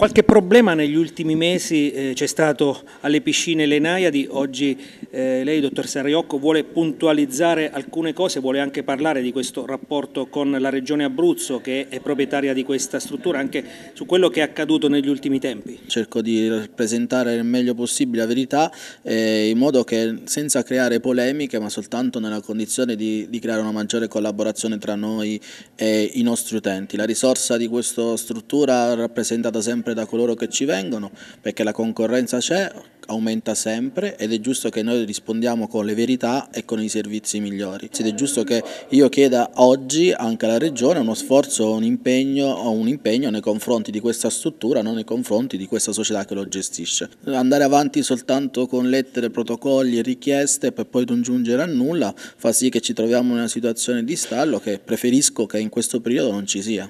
Qualche problema negli ultimi mesi eh, c'è stato alle piscine Lenaiadi, oggi eh, lei, dottor Sarriocco, vuole puntualizzare alcune cose, vuole anche parlare di questo rapporto con la Regione Abruzzo che è proprietaria di questa struttura, anche su quello che è accaduto negli ultimi tempi. Cerco di rappresentare il meglio possibile la verità eh, in modo che senza creare polemiche ma soltanto nella condizione di, di creare una maggiore collaborazione tra noi e i nostri utenti. La risorsa di questa struttura rappresentata sempre sempre da coloro che ci vengono, perché la concorrenza c'è, aumenta sempre ed è giusto che noi rispondiamo con le verità e con i servizi migliori. Ed è giusto che io chieda oggi anche alla Regione uno sforzo, un impegno, un impegno nei confronti di questa struttura, non nei confronti di questa società che lo gestisce. Andare avanti soltanto con lettere, protocolli e richieste per poi non giungere a nulla fa sì che ci troviamo in una situazione di stallo che preferisco che in questo periodo non ci sia.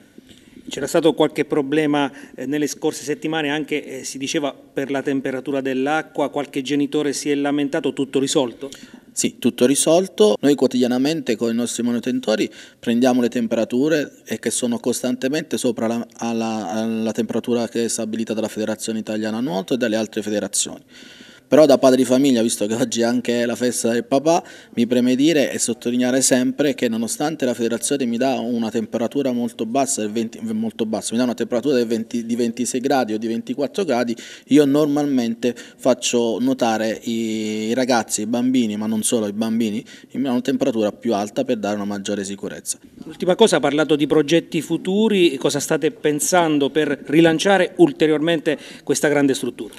C'era stato qualche problema eh, nelle scorse settimane, anche eh, si diceva per la temperatura dell'acqua, qualche genitore si è lamentato, tutto risolto? Sì, tutto risolto. Noi quotidianamente con i nostri manutentori prendiamo le temperature e eh, che sono costantemente sopra la, alla, alla temperatura che è stabilita dalla Federazione Italiana Nuoto e dalle altre federazioni. Però da padre di famiglia, visto che oggi è anche la festa del papà, mi preme dire e sottolineare sempre che nonostante la federazione mi dà una temperatura molto bassa, 20, eh, molto bassa mi dà una temperatura 20, di 26 gradi o di 24 gradi, io normalmente faccio notare i ragazzi, i bambini, ma non solo i bambini, in una temperatura più alta per dare una maggiore sicurezza. Ultima cosa, ha parlato di progetti futuri, cosa state pensando per rilanciare ulteriormente questa grande struttura?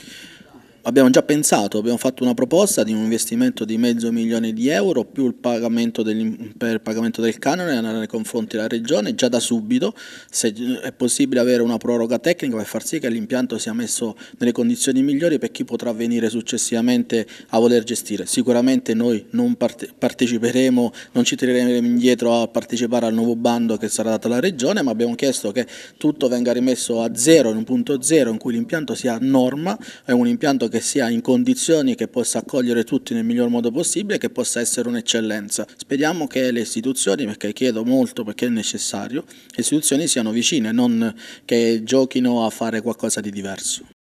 abbiamo già pensato, abbiamo fatto una proposta di un investimento di mezzo milione di euro più il pagamento del, per il pagamento del canone nei confronti della regione già da subito, se eh, è possibile avere una proroga tecnica per far sì che l'impianto sia messo nelle condizioni migliori per chi potrà venire successivamente a voler gestire. Sicuramente noi non parteciperemo, non ci tireremo indietro a partecipare al nuovo bando che sarà dato alla regione, ma abbiamo chiesto che tutto venga rimesso a zero, in un punto zero in cui l'impianto sia a norma, è un impianto che sia in condizioni che possa accogliere tutti nel miglior modo possibile e che possa essere un'eccellenza. Speriamo che le istituzioni, perché chiedo molto perché è necessario, le istituzioni siano vicine, non che giochino a fare qualcosa di diverso.